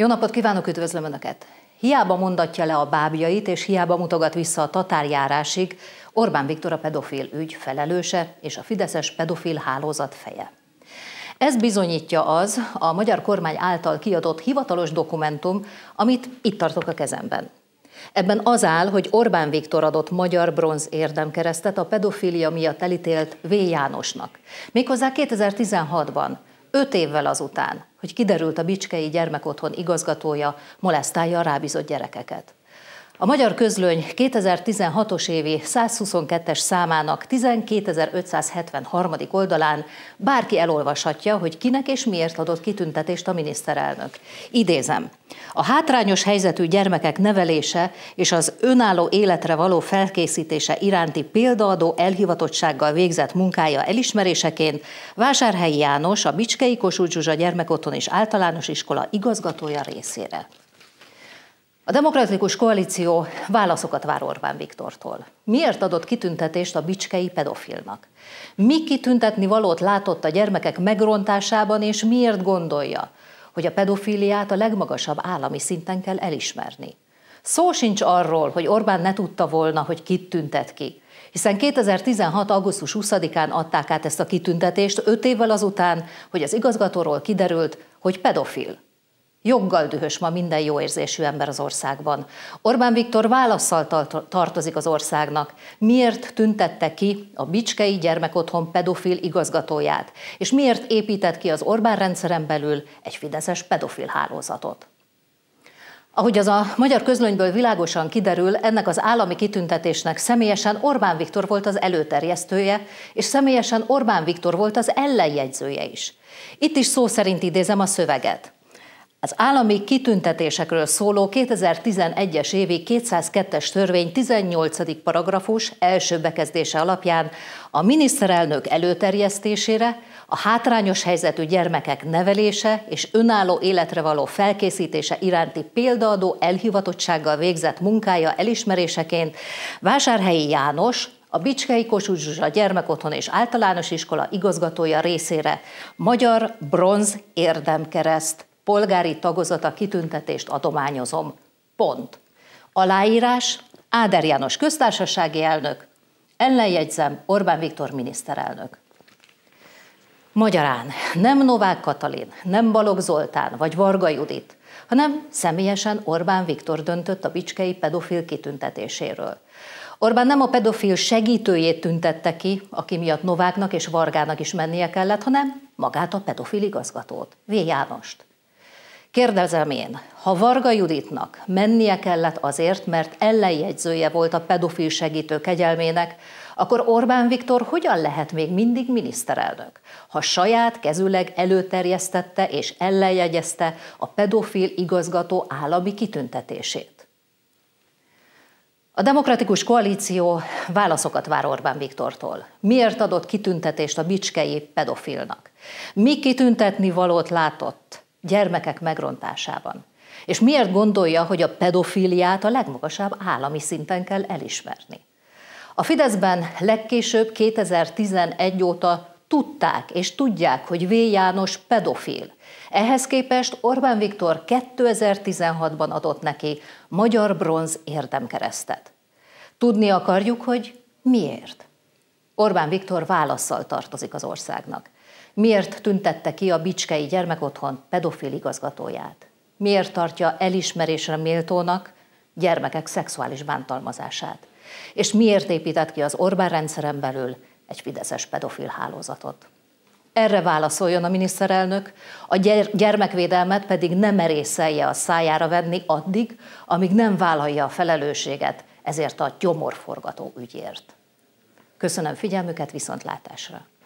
Jó napot kívánok, üdvözlöm Önöket! Hiába mondatja le a bábjait, és hiába mutogat vissza a tatárjárásig, Orbán Viktor a pedofil ügy felelőse és a Fideszes pedofil hálózat feje. Ez bizonyítja az a magyar kormány által kiadott hivatalos dokumentum, amit itt tartok a kezemben. Ebben az áll, hogy Orbán Viktor adott magyar bronz érdemkeresztet a pedofilia miatt elítélt V. Jánosnak. Méghozzá 2016-ban, öt évvel azután, hogy kiderült a Bicskei Gyermekotthon igazgatója molesztálja a rábízott gyerekeket. A Magyar Közlöny 2016-os évi 122-es számának 12.573. oldalán bárki elolvashatja, hogy kinek és miért adott kitüntetést a miniszterelnök. Idézem. A hátrányos helyzetű gyermekek nevelése és az önálló életre való felkészítése iránti példaadó elhivatottsággal végzett munkája elismeréseként Vásárhelyi János a Bicskei Kossuth Zsuzsa Gyermekotthon és Általános Iskola igazgatója részére. A demokratikus koalíció válaszokat vár Orbán Viktortól. Miért adott kitüntetést a bicskei pedofilnak? Mi kitüntetni valót látott a gyermekek megrontásában, és miért gondolja, hogy a pedofiliát a legmagasabb állami szinten kell elismerni? Szó sincs arról, hogy Orbán ne tudta volna, hogy kit tüntet ki, hiszen 2016. augusztus 20-án adták át ezt a kitüntetést, öt évvel azután, hogy az igazgatóról kiderült, hogy pedofil. Joggal dühös ma minden jó érzésű ember az országban. Orbán Viktor válaszsal tartozik az országnak, miért tüntette ki a Bicskei Gyermekotthon pedofil igazgatóját, és miért épített ki az Orbán rendszeren belül egy fideszes pedofil hálózatot. Ahogy az a magyar közlönyből világosan kiderül, ennek az állami kitüntetésnek személyesen Orbán Viktor volt az előterjesztője, és személyesen Orbán Viktor volt az ellenjegyzője is. Itt is szó szerint idézem a szöveget. Az állami kitüntetésekről szóló 2011-es évi 202-es törvény 18. paragrafus első bekezdése alapján a miniszterelnök előterjesztésére, a hátrányos helyzetű gyermekek nevelése és önálló életre való felkészítése iránti példaadó elhivatottsággal végzett munkája elismeréseként Vásárhelyi János, a Bicskei Kossuth Zsuzsa Gyermekotthon és Általános Iskola igazgatója részére Magyar Bronz Érdemkereszt polgári tagozata kitüntetést adományozom. Pont. Aláírás Áder János köztársasági elnök, ellenjegyzem Orbán Viktor miniszterelnök. Magyarán nem Novák Katalin, nem Balogh Zoltán vagy Varga Judit, hanem személyesen Orbán Viktor döntött a bicskei pedofil kitüntetéséről. Orbán nem a pedofil segítőjét tüntette ki, aki miatt Nováknak és Vargának is mennie kellett, hanem magát a pedofil igazgatót, V. Jánost. Kérdezem én, ha Varga Juditnak mennie kellett azért, mert ellenjegyzője volt a pedofil segítő kegyelmének, akkor Orbán Viktor hogyan lehet még mindig miniszterelnök, ha saját kezüleg előterjesztette és ellenjegyezte a pedofil igazgató állami kitüntetését? A demokratikus koalíció válaszokat vár Orbán Viktortól. Miért adott kitüntetést a bicskei pedofilnak? Mi kitüntetni valót látott? gyermekek megrontásában. És miért gondolja, hogy a pedofiliát a legmagasabb állami szinten kell elismerni? A Fideszben legkésőbb 2011 óta tudták és tudják, hogy V. János pedofil. Ehhez képest Orbán Viktor 2016-ban adott neki Magyar Bronz érdemkeresztet. Tudni akarjuk, hogy miért. Orbán Viktor válaszsal tartozik az országnak. Miért tüntette ki a Bicskei Gyermekotthon pedofil igazgatóját? Miért tartja elismerésre méltónak gyermekek szexuális bántalmazását? És miért épített ki az Orbán rendszeren belül egy fideszes pedofil hálózatot? Erre válaszoljon a miniszterelnök, a gyermekvédelmet pedig nem merészelje a szájára venni addig, amíg nem vállalja a felelősséget ezért a gyomorforgató ügyért. Köszönöm figyelmüket, viszontlátásra!